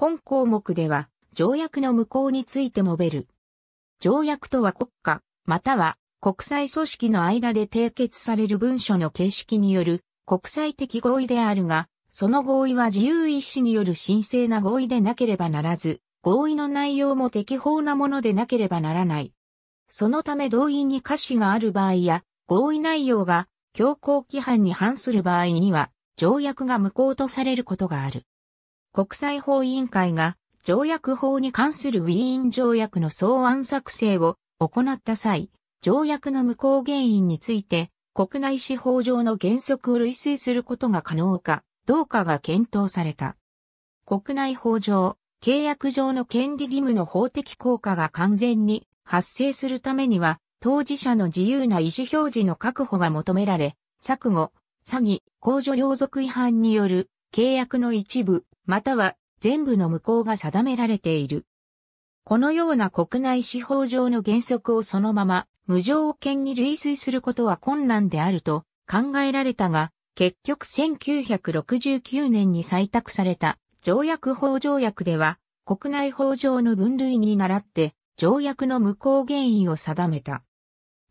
本項目では、条約の無効について述べる。条約とは国家、または国際組織の間で締結される文書の形式による国際的合意であるが、その合意は自由意志による神聖な合意でなければならず、合意の内容も適法なものでなければならない。そのため動員に瑕疵がある場合や、合意内容が強行規範に反する場合には、条約が無効とされることがある。国際法委員会が条約法に関するウィーン条約の草案作成を行った際、条約の無効原因について国内司法上の原則を類推することが可能かどうかが検討された。国内法上、契約上の権利義務の法的効果が完全に発生するためには、当事者の自由な意思表示の確保が求められ、錯誤、詐欺、公助領属違反による契約の一部、または全部の無効が定められている。このような国内司法上の原則をそのまま無条件に類推することは困難であると考えられたが、結局1969年に採択された条約法条約では国内法上の分類に倣って条約の無効原因を定めた。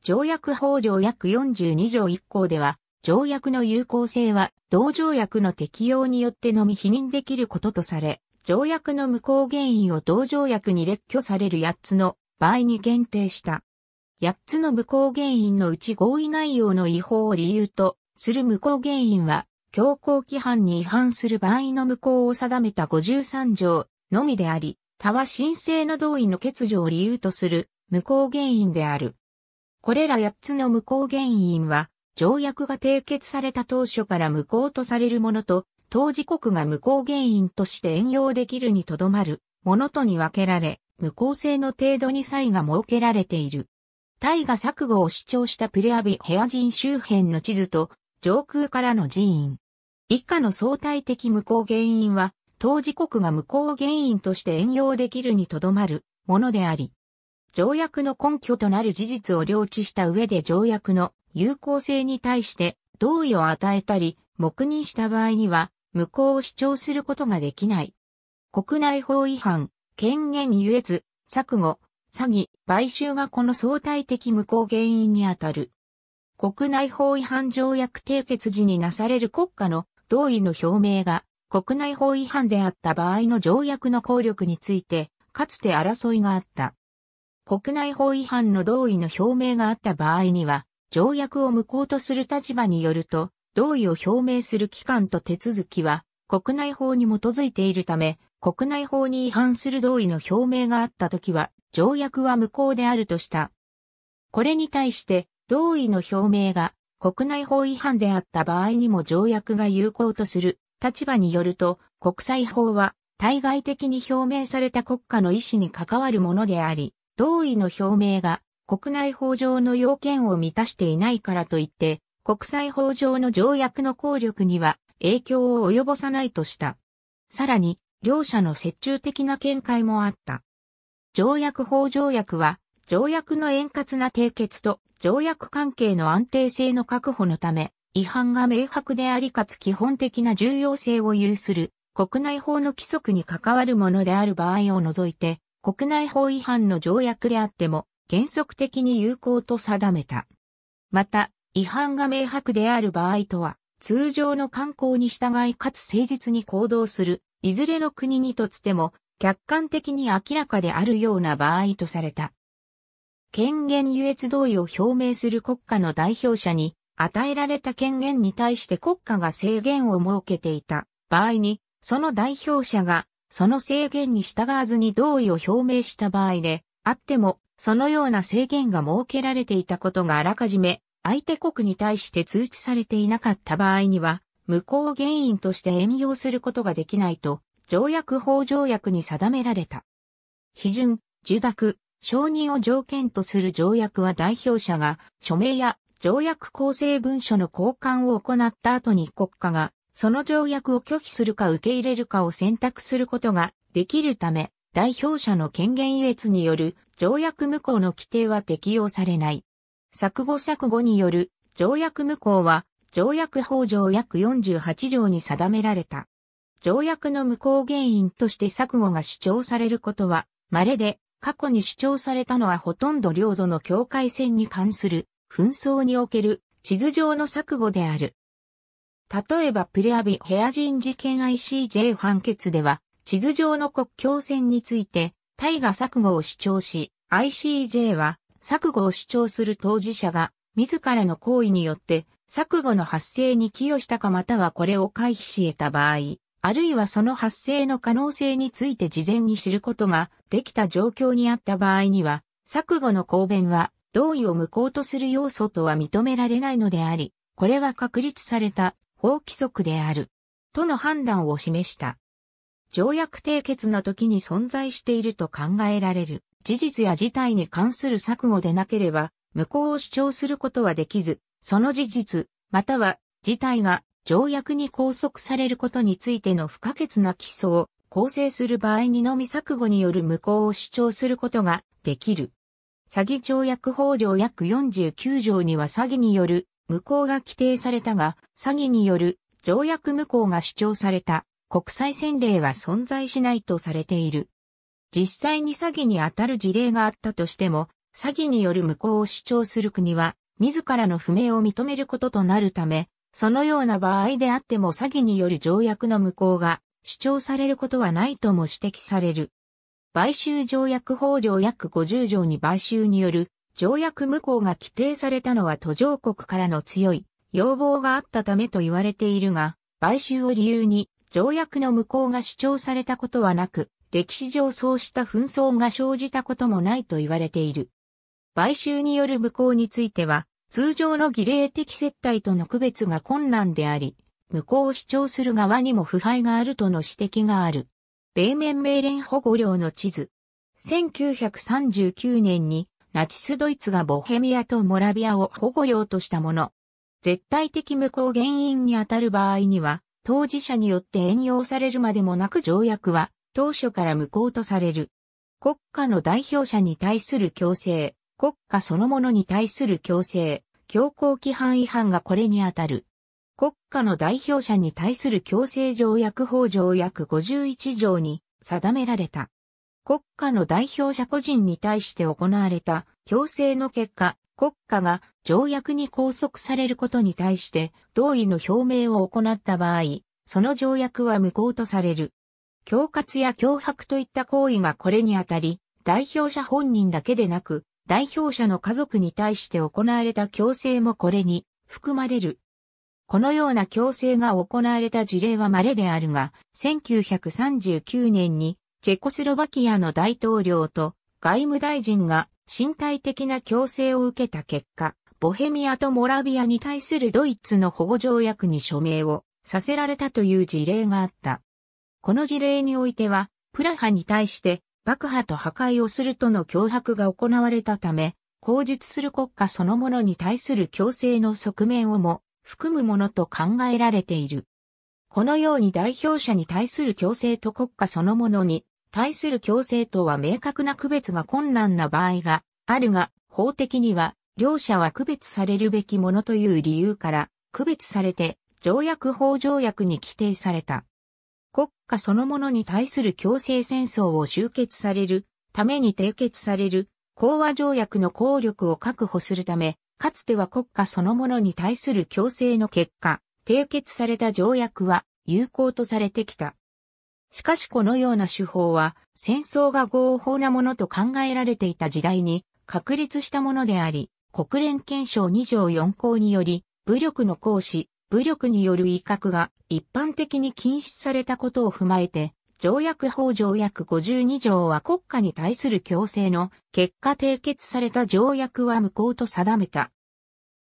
条約法条約42条1項では条約の有効性は、同条約の適用によってのみ否認できることとされ、条約の無効原因を同条約に列挙される8つの場合に限定した。8つの無効原因のうち合意内容の違法を理由とする無効原因は、強行規範に違反する場合の無効を定めた53条のみであり、他は申請の同意の欠如を理由とする無効原因である。これら8つの無効原因は、条約が締結された当初から無効とされるものと、当事国が無効原因として援用できるにとどまるものとに分けられ、無効性の程度に差異が設けられている。タイが錯誤を主張したプレアビヘア人周辺の地図と上空からの寺院。以下の相対的無効原因は、当事国が無効原因として援用できるにとどまるものであり、条約の根拠となる事実を領知した上で条約の有効性に対して同意を与えたり、黙認した場合には、無効を主張することができない。国内法違反、権限えず、錯誤、詐欺、買収がこの相対的無効原因にあたる。国内法違反条約締結時になされる国家の同意の表明が国内法違反であった場合の条約の効力について、かつて争いがあった。国内法違反の同意の表明があった場合には、条約を無効とする立場によると、同意を表明する期間と手続きは、国内法に基づいているため、国内法に違反する同意の表明があったときは、条約は無効であるとした。これに対して、同意の表明が国内法違反であった場合にも条約が有効とする立場によると、国際法は対外的に表明された国家の意思に関わるものであり、同意の表明が国内法上の要件を満たしていないからといって、国際法上の条約の効力には影響を及ぼさないとした。さらに、両者の折衷的な見解もあった。条約法条約は、条約の円滑な締結と条約関係の安定性の確保のため、違反が明白でありかつ基本的な重要性を有する国内法の規則に関わるものである場合を除いて、国内法違反の条約であっても原則的に有効と定めた。また、違反が明白である場合とは、通常の慣行に従いかつ誠実に行動する、いずれの国にとっても、客観的に明らかであるような場合とされた。権限優越同意を表明する国家の代表者に、与えられた権限に対して国家が制限を設けていた場合に、その代表者がその制限に従わずに同意を表明した場合で、あっても、そのような制限が設けられていたことがあらかじめ、相手国に対して通知されていなかった場合には、無効原因として援用することができないと、条約法条約に定められた。批准、受諾、承認を条件とする条約は代表者が署名や条約構成文書の交換を行った後に国家がその条約を拒否するか受け入れるかを選択することができるため、代表者の権限越越による条約無効の規定は適用されない。錯誤錯誤による条約無効は、条約法上約48条に定められた。条約の無効原因として錯誤が主張されることは、稀で、過去に主張されたのはほとんど領土の境界線に関する紛争における地図上の錯誤である。例えばプレアビヘア人事件 ICJ 判決では、地図上の国境線について、タイが錯誤を主張し、ICJ は錯誤を主張する当事者が、自らの行為によって、錯誤の発生に寄与したかまたはこれを回避し得た場合、あるいはその発生の可能性について事前に知ることができた状況にあった場合には、錯誤の公弁は同意を無効とする要素とは認められないのであり、これは確立された法規則である、との判断を示した。条約締結の時に存在していると考えられる事実や事態に関する錯誤でなければ、無効を主張することはできず、その事実、または事態が条約に拘束されることについての不可欠な基礎を構成する場合にのみ錯誤による無効を主張することができる。詐欺条約法条約49条には詐欺による無効が規定されたが、詐欺による条約無効が主張された国際戦例は存在しないとされている。実際に詐欺に当たる事例があったとしても、詐欺による無効を主張する国は、自らの不明を認めることとなるため、そのような場合であっても詐欺による条約の無効が主張されることはないとも指摘される。買収条約法条約50条に買収による条約無効が規定されたのは途上国からの強い要望があったためと言われているが、買収を理由に条約の無効が主張されたことはなく、歴史上そうした紛争が生じたこともないと言われている。買収による無効については、通常の儀礼的接待との区別が困難であり、無効を主張する側にも腐敗があるとの指摘がある。米面命令保護領の地図。1939年にナチスドイツがボヘミアとモラビアを保護領としたもの。絶対的無効原因にあたる場合には、当事者によって援用されるまでもなく条約は当初から無効とされる。国家の代表者に対する強制、国家そのものに対する強制、強行規範違反がこれにあたる。国家の代表者に対する強制条約法条約51条に定められた。国家の代表者個人に対して行われた強制の結果、国家が条約に拘束されることに対して同意の表明を行った場合、その条約は無効とされる。恐喝や脅迫といった行為がこれにあたり、代表者本人だけでなく、代表者の家族に対して行われた強制もこれに含まれる。このような強制が行われた事例は稀であるが、1939年にチェコスロバキアの大統領と外務大臣が身体的な強制を受けた結果、ボヘミアとモラビアに対するドイツの保護条約に署名をさせられたという事例があった。この事例においては、プラハに対して爆破と破壊をするとの脅迫が行われたため、口述する国家そのものに対する強制の側面をも含むものと考えられている。このように代表者に対する強制と国家そのものに対する強制とは明確な区別が困難な場合があるが、法的には、両者は区別されるべきものという理由から、区別されて、条約法条約に規定された。国家そのものに対する強制戦争を終結されるために締結される講和条約の効力を確保するため、かつては国家そのものに対する強制の結果、締結された条約は有効とされてきた。しかしこのような手法は戦争が合法なものと考えられていた時代に確立したものであり、国連憲章2条4項により、武力の行使、武力による威嚇が一般的に禁止されたことを踏まえて、条約法条約52条は国家に対する強制の結果締結された条約は無効と定めた。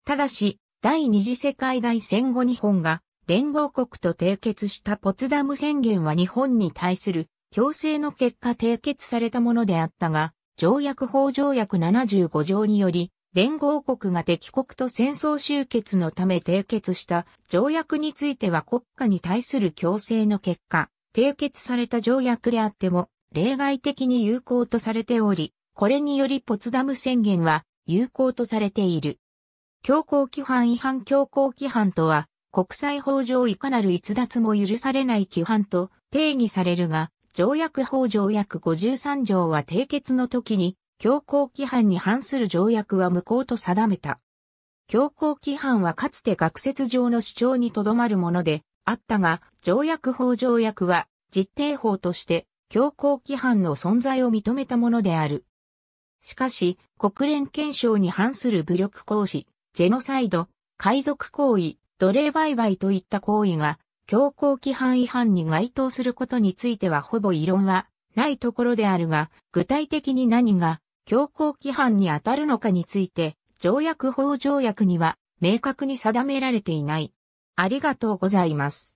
ただし、第二次世界大戦後日本が連合国と締結したポツダム宣言は日本に対する強制の結果締結されたものであったが、条約法条約75条により、連合国が敵国と戦争終結のため締結した条約については国家に対する強制の結果、締結された条約であっても例外的に有効とされており、これによりポツダム宣言は有効とされている。強行規範違反強行規範とは、国際法上いかなる逸脱も許されない規範と定義されるが、条約法条約53条は締結の時に、強行規範に反する条約は無効と定めた。強行規範はかつて学説上の主張にとどまるものであったが、条約法条約は実定法として強行規範の存在を認めたものである。しかし、国連憲章に反する武力行使、ジェノサイド、海賊行為、奴隷売買といった行為が、強行規範違反に該当することについてはほぼ異論はないところであるが、具体的に何が強行規範に当たるのかについて、条約法条約には明確に定められていない。ありがとうございます。